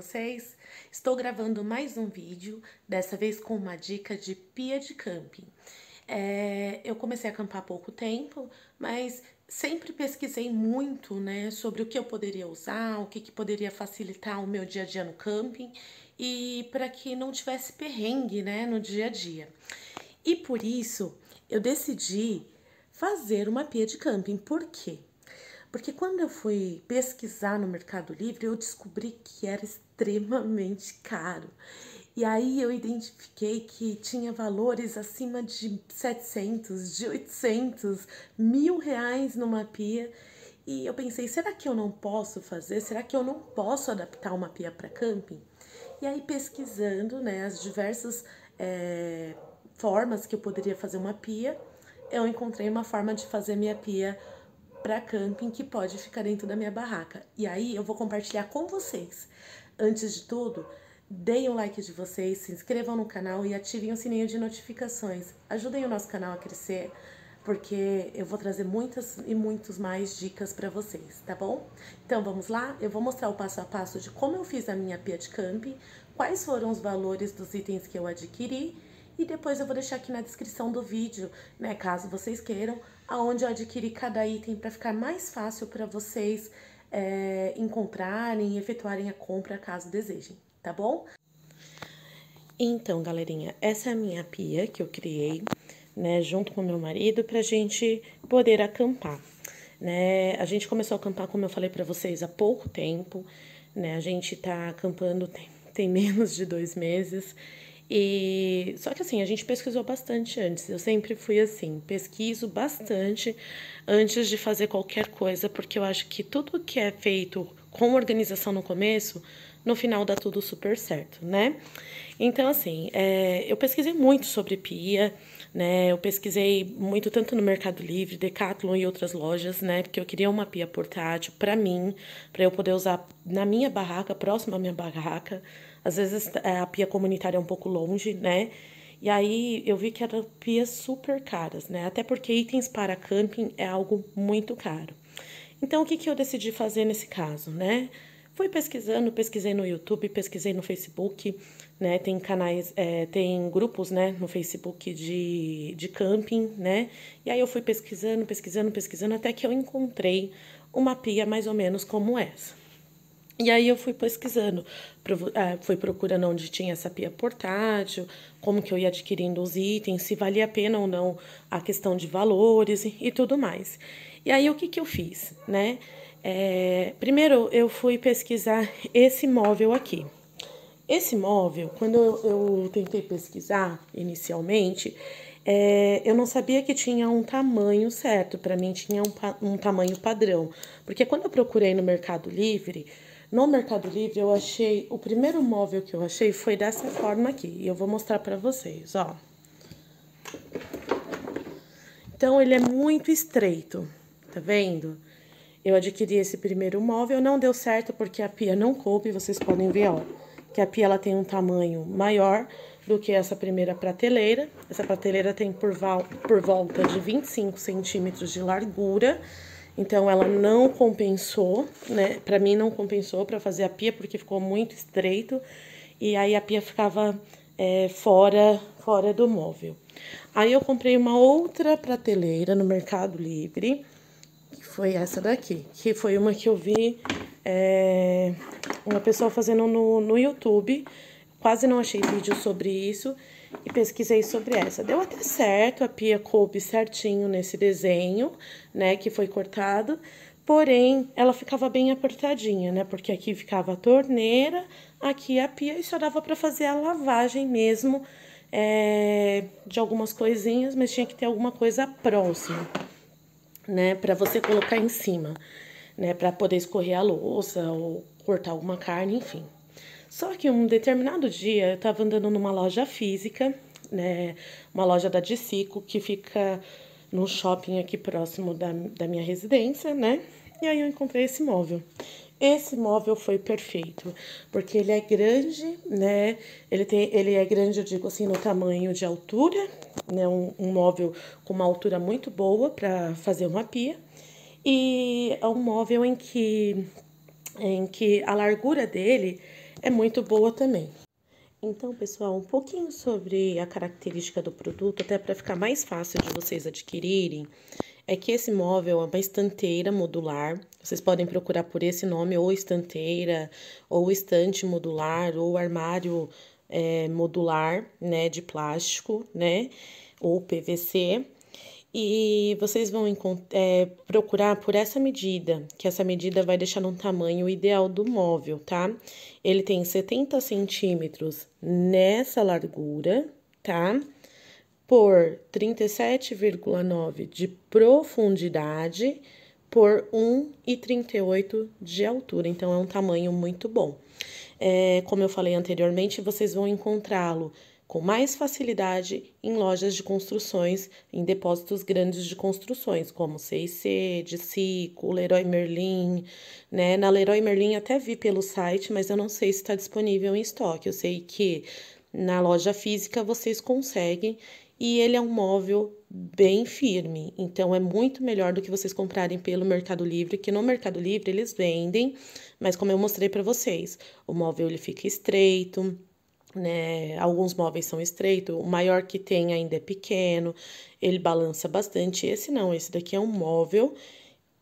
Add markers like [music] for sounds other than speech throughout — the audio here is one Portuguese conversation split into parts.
vocês? Estou gravando mais um vídeo, dessa vez com uma dica de pia de camping. É, eu comecei a acampar há pouco tempo, mas sempre pesquisei muito né, sobre o que eu poderia usar, o que, que poderia facilitar o meu dia a dia no camping e para que não tivesse perrengue né, no dia a dia. E por isso eu decidi fazer uma pia de camping. Por quê? Porque quando eu fui pesquisar no Mercado Livre, eu descobri que era extremamente caro. E aí eu identifiquei que tinha valores acima de 700, de 800, mil reais numa pia. E eu pensei, será que eu não posso fazer? Será que eu não posso adaptar uma pia para camping? E aí pesquisando né, as diversas é, formas que eu poderia fazer uma pia, eu encontrei uma forma de fazer minha pia para camping que pode ficar dentro da minha barraca. E aí eu vou compartilhar com vocês. Antes de tudo, deem o like de vocês, se inscrevam no canal e ativem o sininho de notificações. Ajudem o nosso canal a crescer, porque eu vou trazer muitas e muitos mais dicas para vocês, tá bom? Então vamos lá, eu vou mostrar o passo a passo de como eu fiz a minha pia de camping, quais foram os valores dos itens que eu adquiri e depois eu vou deixar aqui na descrição do vídeo, né, caso vocês queiram, aonde eu adquiri cada item para ficar mais fácil para vocês é, encontrarem e efetuarem a compra caso desejem, tá bom? Então, galerinha, essa é a minha pia que eu criei, né, junto com meu marido, pra gente poder acampar, né? A gente começou a acampar, como eu falei para vocês, há pouco tempo, né? A gente tá acampando tem, tem [laughs] menos de dois meses e só que assim, a gente pesquisou bastante antes. Eu sempre fui assim, pesquiso bastante antes de fazer qualquer coisa, porque eu acho que tudo que é feito com organização no começo, no final dá tudo super certo, né? Então, assim, é, eu pesquisei muito sobre pia, né? Eu pesquisei muito tanto no Mercado Livre, Decathlon e outras lojas, né? Porque eu queria uma pia portátil para mim, para eu poder usar na minha barraca, próxima à minha barraca, às vezes é, a pia comunitária é um pouco longe, né? E aí eu vi que eram pias super caras, né? Até porque itens para camping é algo muito caro. Então o que, que eu decidi fazer nesse caso, né? Fui pesquisando, pesquisei no YouTube, pesquisei no Facebook, né? Tem canais, é, tem grupos, né? No Facebook de, de camping, né? E aí eu fui pesquisando, pesquisando, pesquisando, até que eu encontrei uma pia mais ou menos como essa. E aí eu fui pesquisando, é, fui procurando onde tinha essa pia portátil, como que eu ia adquirindo os itens, se valia a pena ou não a questão de valores e tudo mais. E aí o que, que eu fiz, né? É, primeiro eu fui pesquisar esse móvel aqui. Esse móvel, quando eu, tentei pesquisar inicialmente, é, eu não sabia que tinha um tamanho certo, para mim tinha um, um tamanho padrão. Porque quando eu procurei no Mercado Livre, no Mercado Livre eu achei, o primeiro móvel que eu achei foi dessa forma aqui, e eu vou mostrar para vocês, ó. Então ele é muito estreito, tá vendo? Eu adquiri esse primeiro móvel, não deu certo porque a pia não coube, vocês podem ver, ó, que a pia ela tem um tamanho maior do que essa primeira prateleira. Essa prateleira tem por, por volta de 25 centímetros de largura, então ela não compensou, né? Para mim não compensou para fazer a pia porque ficou muito estreito e aí a pia ficava é, fora, fora do móvel. Aí eu comprei uma outra prateleira no Mercado Livre, que foi essa daqui, que foi uma que eu vi é, uma pessoa fazendo no, no YouTube. Quase não achei vídeo sobre isso e pesquisei sobre essa. Deu até certo, a pia coube certinho nesse desenho, né, que foi cortado. Porém, ela ficava bem apertadinha, né? Porque aqui ficava a torneira, aqui a pia e só dava para fazer a lavagem mesmo é, de algumas coisinhas, mas tinha que ter alguma coisa próxima, né? Para você colocar em cima, né? Para poder escorrer a louça ou cortar alguma carne, enfim. Só que um determinado dia eu estava andando numa loja física, né, uma loja da Dicico, que fica num shopping aqui próximo da, da minha residência, né? E aí eu encontrei esse móvel. Esse móvel foi perfeito, porque ele é grande, né? Ele, tem, ele é grande, eu digo assim, no tamanho de altura, né? Um, um móvel com uma altura muito boa para fazer uma pia. E é um móvel em que, em que a largura dele é muito boa também. Então, pessoal, um pouquinho sobre a característica do produto, até para ficar mais fácil de vocês adquirirem, é que esse móvel é uma estanteira modular. Vocês podem procurar por esse nome, ou estanteira, ou estante modular, ou armário é, modular, né, de plástico, né, ou PVC e vocês vão é, procurar por essa medida, que essa medida vai deixar um tamanho ideal do móvel, tá? Ele tem 70 centímetros nessa largura, tá? Por 37,9 de profundidade, por 1,38 de altura. Então, é um tamanho muito bom. É, como eu falei anteriormente, vocês vão encontrá-lo com mais facilidade em lojas de construções, em depósitos grandes de construções, como C&C, Dicico, Leroy Merlin, né? Na Leroy Merlin até vi pelo site, mas eu não sei se está disponível em estoque. Eu sei que na loja física vocês conseguem e ele é um móvel bem firme, então é muito melhor do que vocês comprarem pelo Mercado Livre, que no Mercado Livre eles vendem, mas como eu mostrei para vocês, o móvel ele fica estreito, né? Alguns móveis são estreitos, o maior que tem ainda é pequeno, ele balança bastante. Esse não, esse daqui é um móvel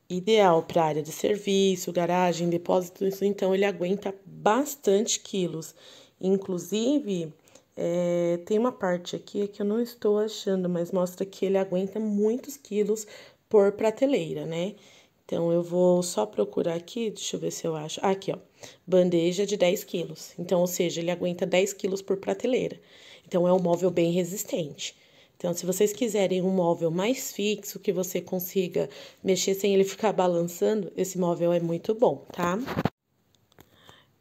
ideal para área de serviço, garagem, depósitos, então ele aguenta bastante quilos. Inclusive, é, tem uma parte aqui que eu não estou achando, mas mostra que ele aguenta muitos quilos por prateleira, né? Então, eu vou só procurar aqui, deixa eu ver se eu acho. Ah, aqui, ó, bandeja de 10 quilos. Então, ou seja, ele aguenta 10 quilos por prateleira. Então, é um móvel bem resistente. Então, se vocês quiserem um móvel mais fixo, que você consiga mexer sem ele ficar balançando, esse móvel é muito bom, tá?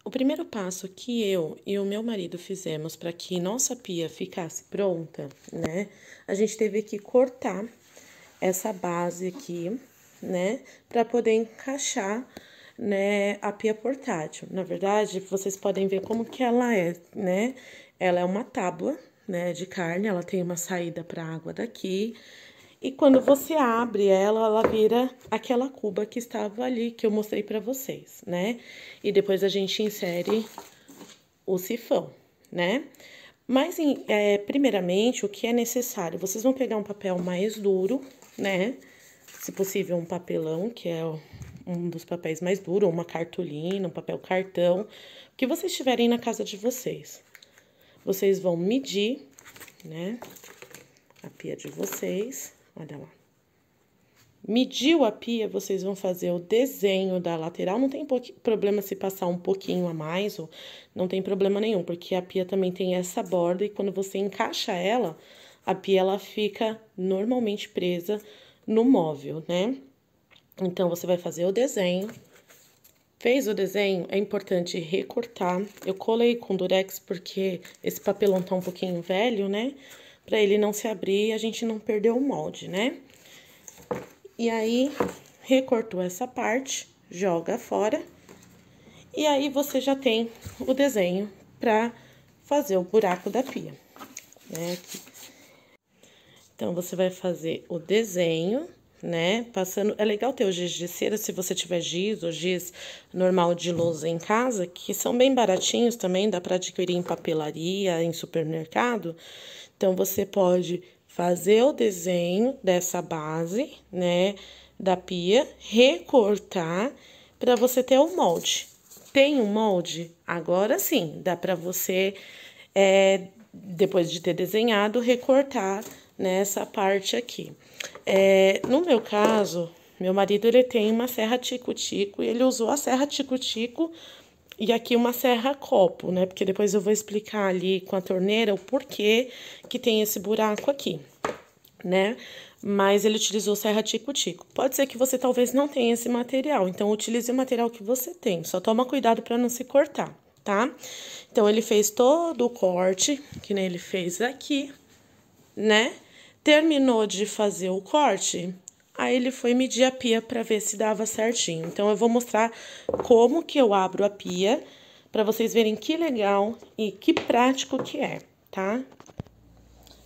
O primeiro passo que eu e o meu marido fizemos para que nossa pia ficasse pronta, né? A gente teve que cortar essa base aqui né? Para poder encaixar né, a pia portátil. Na verdade, vocês podem ver como que ela é, né? Ela é uma tábua, né, de carne, ela tem uma saída para água daqui. E quando você abre ela, ela vira aquela cuba que estava ali que eu mostrei para vocês, né? E depois a gente insere o sifão, né? Mas, é, primeiramente, o que é necessário? Vocês vão pegar um papel mais duro, né? se possível, um papelão, que é um dos papéis mais duros, uma cartolina, um papel cartão, o que vocês tiverem na casa de vocês. Vocês vão medir, né, a pia de vocês, olha lá. Mediu a pia, vocês vão fazer o desenho da lateral. Não tem problema se passar um pouquinho a mais, ou não tem problema nenhum, porque a pia também tem essa borda e quando você encaixa ela, a pia ela fica normalmente presa no móvel, né? Então, você vai fazer o desenho. Fez o desenho, é importante recortar. Eu colei com durex porque esse papelão tá um pouquinho velho, né? Pra ele não se abrir e a gente não perder o molde, né? E aí, recortou essa parte, joga fora. E aí, você já tem o desenho pra fazer o buraco da pia, né? Aqui então, você vai fazer o desenho, né? Passando. É legal ter o giz de cera se você tiver giz ou giz normal de lousa em casa, que são bem baratinhos também, dá para adquirir em papelaria, em supermercado. Então, você pode fazer o desenho dessa base, né? Da pia, recortar para você ter o molde. Tem um molde? Agora sim, dá para você, é, depois de ter desenhado, recortar nessa parte aqui. É, no meu caso, meu marido ele tem uma serra tico-tico e ele usou a serra tico-tico e aqui uma serra copo, né? Porque depois eu vou explicar ali com a torneira o porquê que tem esse buraco aqui, né? Mas ele utilizou serra tico-tico. Pode ser que você talvez não tenha esse material, então utilize o material que você tem. Só toma cuidado para não se cortar, tá? Então ele fez todo o corte, que nem ele fez aqui, né? Terminou de fazer o corte, aí ele foi medir a pia para ver se dava certinho. Então eu vou mostrar como que eu abro a pia para vocês verem que legal e que prático que é, tá?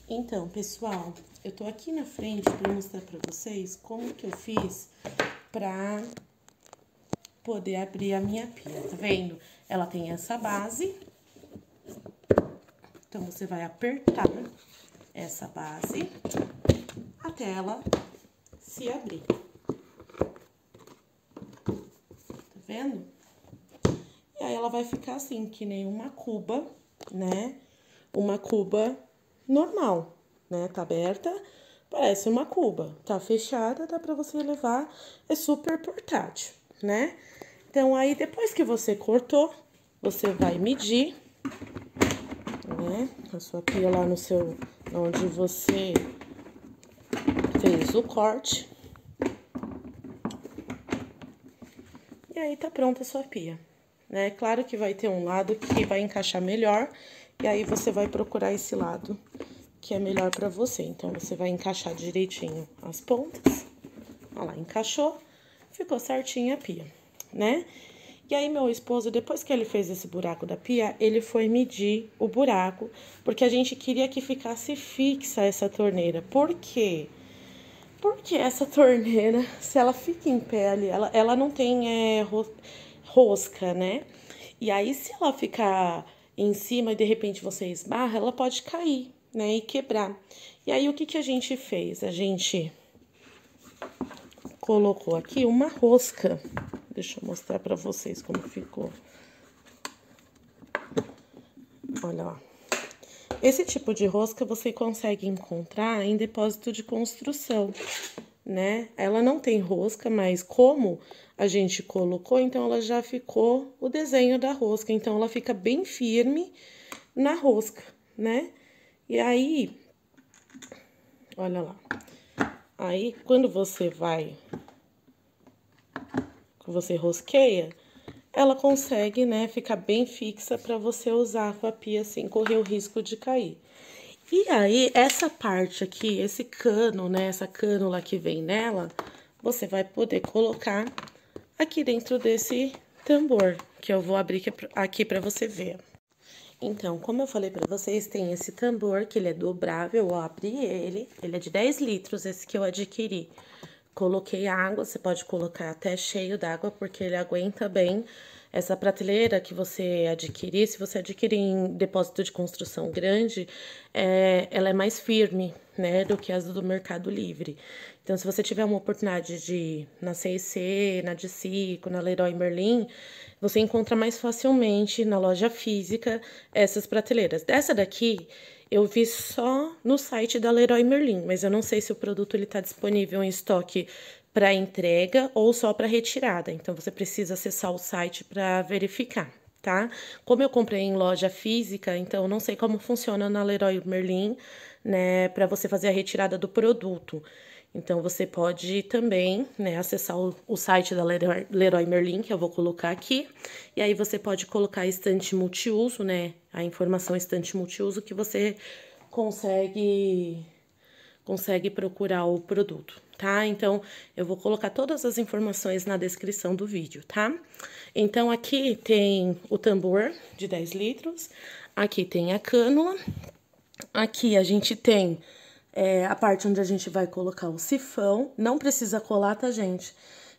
Então, pessoal, eu tô aqui na frente para mostrar para vocês como que eu fiz para poder abrir a minha pia, tá vendo? Ela tem essa base. Então você vai apertar essa base até ela se abrir. Tá vendo? E aí ela vai ficar assim, que nem uma cuba, né? Uma cuba normal, né? Tá aberta, parece uma cuba. Tá fechada, dá pra você levar, é super portátil, né? Então, aí, depois que você cortou, você vai medir, né? A sua pia lá no seu onde você fez o corte. E aí tá pronta a sua pia. Né? Claro que vai ter um lado que vai encaixar melhor, e aí você vai procurar esse lado que é melhor para você. Então, você vai encaixar direitinho as pontas. Olha lá, encaixou, ficou certinha a pia, né? E aí, meu esposo, depois que ele fez esse buraco da pia, ele foi medir o buraco, porque a gente queria que ficasse fixa essa torneira. Por quê? Porque essa [laughs] torneira, se ela fica em pele, ela, ela não tem é, rosca, né? E aí, se ela ficar em cima e de repente você esbarra, ela pode cair, né? E quebrar. E aí, o que, que a gente fez? A gente colocou aqui uma rosca Deixa eu mostrar pra vocês como ficou. Olha lá. Esse tipo de rosca você consegue encontrar em depósito de construção, né? Ela não tem rosca, mas como a gente colocou, então ela já ficou o desenho da rosca. Então, ela fica bem firme na rosca, né? E aí, olha lá. Aí, quando você vai você rosqueia, ela consegue, né, ficar bem fixa para você usar com a pia sem correr o risco de cair. E aí, essa parte aqui, esse cano, né, essa cânula que vem nela, você vai poder colocar aqui dentro desse tambor, que eu vou abrir aqui para você ver. Então, como eu falei para vocês, tem esse tambor que ele é dobrável, eu abri ele, ele é de 10 litros esse que eu adquiri. Coloquei água, você pode colocar até cheio d'água, porque ele aguenta bem. Essa prateleira que você adquirir, se você adquirir em depósito de construção grande, é, ela é mais firme, né, do que as do Mercado Livre. Então, se você tiver uma oportunidade de na C&C, na Dicico, na Leroy Merlin, você encontra mais facilmente na loja física essas prateleiras. Dessa daqui, eu vi só no site da Leroy Merlin, mas eu não sei se o produto ele está disponível em estoque para entrega ou só para retirada. Então você precisa acessar o site para verificar, tá? Como eu comprei em loja física, então não sei como funciona na Leroy Merlin, né, para você fazer a retirada do produto. Então você pode também né, acessar o, o, site da Leroy Merlin, que eu vou colocar aqui, e aí você pode colocar a estante multiuso, né? A informação estante multiuso que você consegue consegue procurar o produto, tá? Então, eu vou colocar todas as informações na descrição do vídeo, tá? Então, aqui tem o tambor de 10 litros, aqui tem a cânula, aqui a gente tem é, a parte onde a gente vai colocar o sifão. Não precisa colar, tá, gente?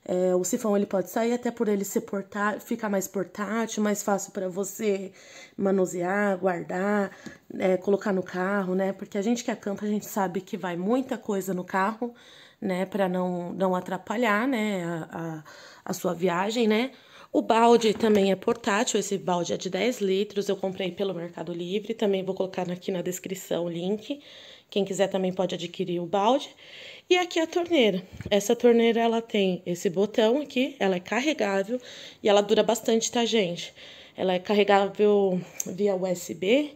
É, o sifão ele pode sair até por ele ser portátil, ficar mais portátil, mais fácil para você manusear, guardar, é, colocar no carro, né? Porque a gente que acampa, a gente sabe que vai muita coisa no carro, né? Para não, não atrapalhar, né? A, a, a sua viagem, né? O balde também é portátil, esse balde é de 10 litros, eu comprei pelo Mercado Livre, também vou colocar aqui na descrição o link. Quem quiser também pode adquirir o balde. E aqui a torneira. Essa torneira ela tem esse botão aqui, ela é carregável e ela dura bastante, tá, gente? Ela é carregável via USB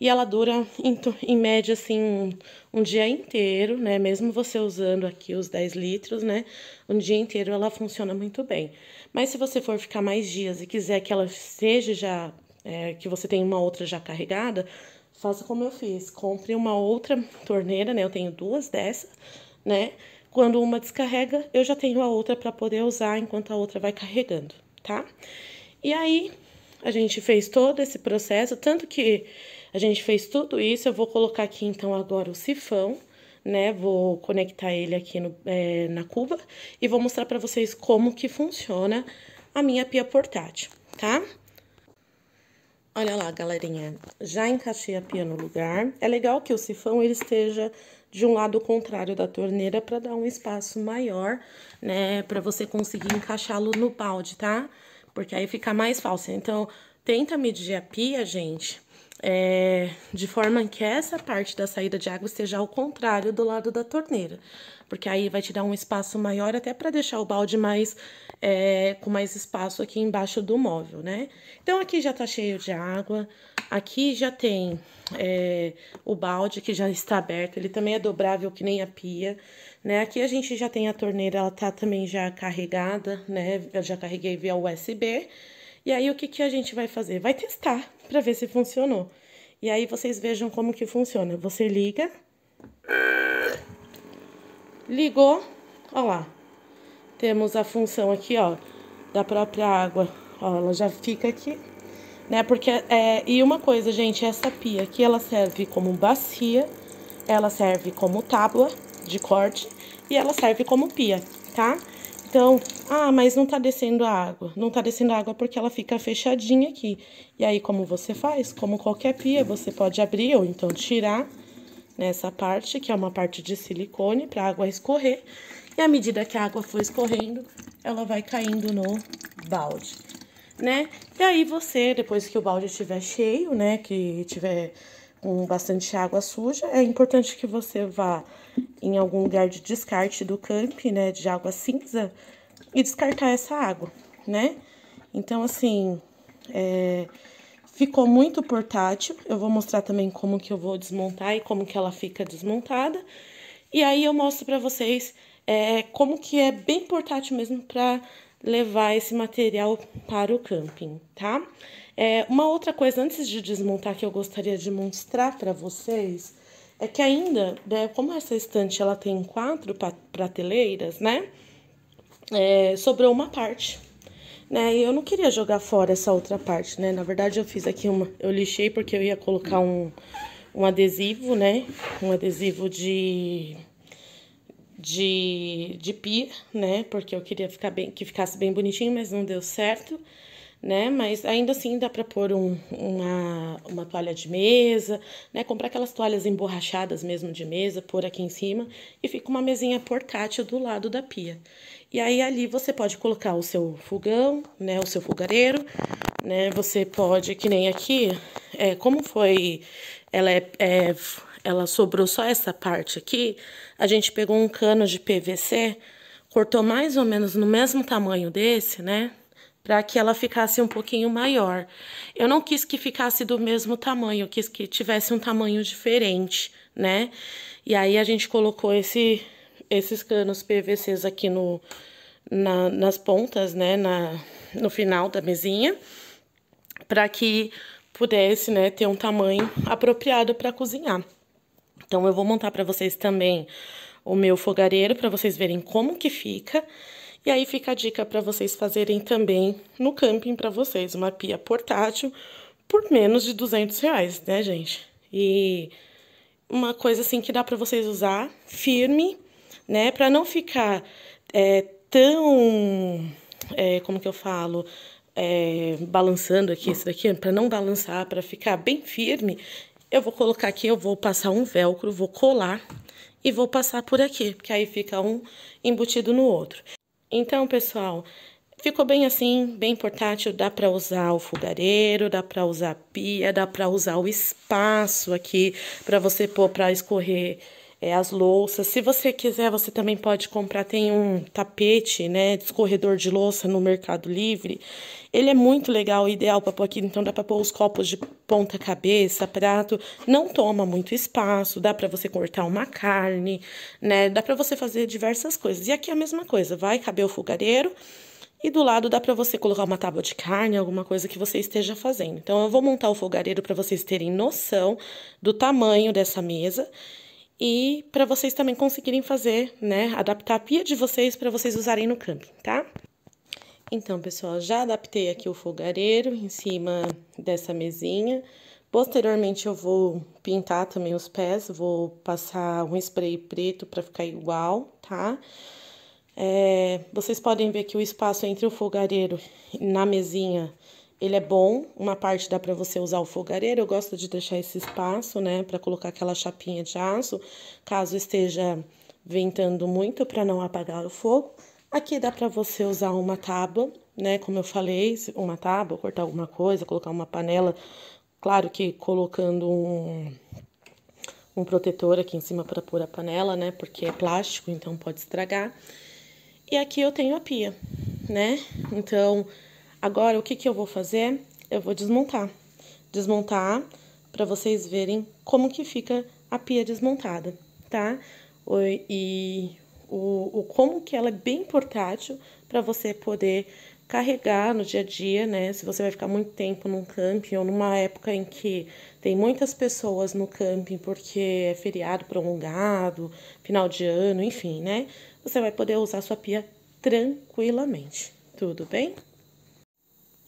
e ela dura em, em média assim um, um, dia inteiro, né? Mesmo você usando aqui os 10 litros, né? Um dia inteiro ela funciona muito bem. Mas se você for ficar mais dias e quiser que ela seja já é, que você tenha uma outra já carregada, faça como eu fiz, compre uma outra torneira, né? Eu tenho duas dessas, né? Quando uma descarrega, eu já tenho a outra para poder usar enquanto a outra vai carregando, tá? E aí a gente fez todo esse processo, tanto que a gente fez tudo isso, eu vou colocar aqui então agora o sifão, né? Vou conectar ele aqui no, é, na cuba e vou mostrar para vocês como que funciona a minha pia portátil, tá? Olha lá, galerinha, já encaixei a pia no lugar. É legal que o sifão ele esteja de um lado contrário da torneira para dar um espaço maior, né, para você conseguir encaixá-lo no balde, tá? Porque aí fica mais fácil. Então, tenta medir a pia, gente, é, de forma que essa parte da saída de água esteja ao contrário do lado da torneira, porque aí vai te dar um espaço maior até para deixar o balde mais é, com mais espaço aqui embaixo do móvel, né? Então aqui já tá cheio de água, aqui já tem é, o balde que já está aberto, ele também é dobrável que nem a pia, né? Aqui a gente já tem a torneira, ela tá também já carregada, né? Eu já carreguei via USB. E aí o que, que a gente vai fazer? Vai testar para ver se funcionou. E aí vocês vejam como que funciona. Você liga. Ligou. Ó lá. Temos a função aqui, ó, da própria água. Ó, ela já fica aqui, né? Porque é, e uma coisa, gente, essa pia aqui ela serve como bacia, ela serve como tábua de corte e ela serve como pia, tá? Então, ah, mas não tá descendo a água. Não tá descendo a água porque ela fica fechadinha aqui. E aí, como você faz? Como qualquer pia, você pode abrir ou então tirar nessa parte, que é uma parte de silicone, para a água escorrer. E à medida que a água for escorrendo, ela vai caindo no balde, né? E aí você, depois que o balde estiver cheio, né, que tiver com bastante água suja, é importante que você vá em algum lugar de descarte do camping, né, de água cinza, e descartar essa água, né? Então, assim, é, ficou muito portátil. Eu vou mostrar também como que eu vou desmontar e como que ela fica desmontada. E aí eu mostro para vocês é, como que é bem portátil mesmo para levar esse material para o camping, tá? É, uma outra coisa, antes de desmontar, que eu gostaria de mostrar para vocês é que ainda, né, como essa estante ela tem quatro prateleiras, né? É, sobrou uma parte, né? E eu não queria jogar fora essa outra parte, né? Na verdade, eu fiz aqui uma. Eu lixei porque eu ia colocar um, um adesivo, né? Um adesivo de. De, de pia, né? Porque eu queria ficar bem, que ficasse bem bonitinho, mas não deu certo né? Mas ainda assim dá para pôr um, uma, uma toalha de mesa, né? Comprar aquelas toalhas emborrachadas mesmo de mesa, pôr aqui em cima e fica uma mesinha portátil do lado da pia. E aí ali você pode colocar o seu fogão, né? O seu fogareiro, né? Você pode, que nem aqui, é, como foi, ela é, é ela sobrou só essa parte aqui, a gente pegou um cano de PVC, cortou mais ou menos no mesmo tamanho desse, né? para que ela ficasse um pouquinho maior. Eu não quis que ficasse do mesmo tamanho, eu quis que tivesse um tamanho diferente, né? E aí a gente colocou esse, esses canos PVCs aqui no, na, nas pontas, né? Na, no final da mesinha, para que pudesse né, ter um tamanho apropriado para cozinhar. Então, eu vou montar para vocês também o meu fogareiro, para vocês verem como que fica. Fica e aí fica a dica para vocês fazerem também no camping para vocês, uma pia portátil por menos de 200 reais, né, gente? E uma coisa assim que dá para vocês usar firme, né, para não ficar é, tão, é, como que eu falo, é, balançando aqui, isso daqui, para não balançar, para ficar bem firme, eu vou colocar aqui, eu vou passar um velcro, vou colar e vou passar por aqui, porque aí fica um embutido no outro. Então, pessoal, ficou bem assim, bem portátil, dá para usar o fogareiro, dá para usar a pia, dá para usar o espaço aqui para você pôr para escorrer é, as louças. Se você quiser, você também pode comprar. Tem um tapete, né? Escorredor de louça no Mercado Livre. Ele é muito legal, ideal para pôr aqui. Então, dá para pôr os copos de ponta-cabeça, prato. Não toma muito espaço. Dá para você cortar uma carne, né? Dá para você fazer diversas coisas. E aqui é a mesma coisa. Vai caber o fogareiro. E do lado dá para você colocar uma tábua de carne, alguma coisa que você esteja fazendo. Então, eu vou montar o fogareiro para vocês terem noção do tamanho dessa mesa e para vocês também conseguirem fazer, né, adaptar a pia de vocês para vocês usarem no camping, tá? Então, pessoal, já adaptei aqui o fogareiro em cima dessa mesinha. Posteriormente eu vou pintar também os pés, vou passar um spray preto para ficar igual, tá? É, vocês podem ver que o espaço entre o fogareiro na mesinha ele é bom, uma parte dá para você usar o fogareiro. Eu gosto de deixar esse espaço, né, para colocar aquela chapinha de aço, caso esteja ventando muito para não apagar o fogo. Aqui dá para você usar uma tábua, né, como eu falei, uma tábua, cortar alguma coisa, colocar uma panela. Claro que colocando um um protetor aqui em cima para pôr a panela, né? Porque é plástico, então pode estragar. E aqui eu tenho a pia, né? Então, Agora, o que, que eu vou fazer? Eu vou desmontar. Desmontar para vocês verem como que fica a pia desmontada, tá? E o, o como que ela é bem portátil para você poder carregar no dia a dia, né? Se você vai ficar muito tempo num camping ou numa época em que tem muitas pessoas no camping porque é feriado prolongado, final de ano, enfim, né? Você vai poder usar sua pia tranquilamente. Tudo bem?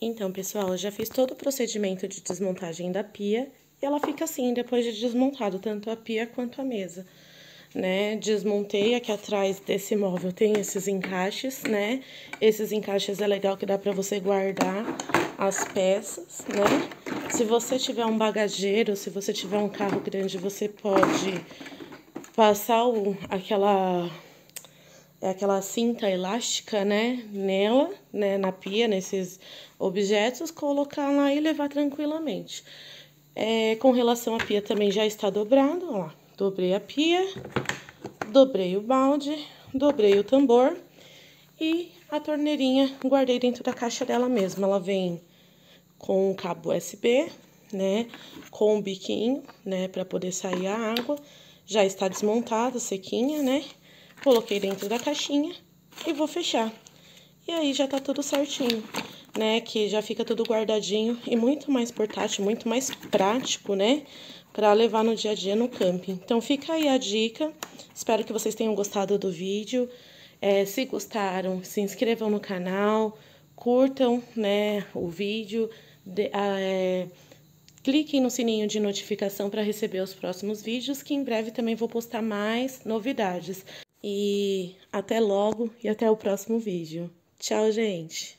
Então, pessoal, eu já fiz todo o procedimento de desmontagem da pia e ela fica assim depois de desmontado tanto a pia quanto a mesa, né? Desmontei aqui atrás desse móvel tem esses encaixes, né? Esses encaixes é legal que dá para você guardar as peças, né? Se você tiver um bagageiro, se você tiver um carro grande, você pode passar o, aquela é aquela cinta elástica, né, nela, né, na pia, nesses objetos, colocar lá e levar tranquilamente. É, com relação à pia também já está dobrado, ó, dobrei a pia, dobrei o balde, dobrei o tambor e a torneirinha guardei dentro da caixa dela mesma. Ela vem com o cabo USB, né, com o biquinho, né, para poder sair a água. Já está desmontada, sequinha, né? Coloquei dentro da caixinha e vou fechar. E aí já tá tudo certinho, né? Que já fica tudo guardadinho e muito mais portátil, muito mais prático, né? Pra levar no dia a dia no camping. Então fica aí a dica. Espero que vocês tenham gostado do vídeo. É, se gostaram, se inscrevam no canal, curtam né, o vídeo, de, é, cliquem no sininho de notificação para receber os próximos vídeos, que em breve também vou postar mais novidades. E até logo e até o próximo vídeo. Tchau, gente!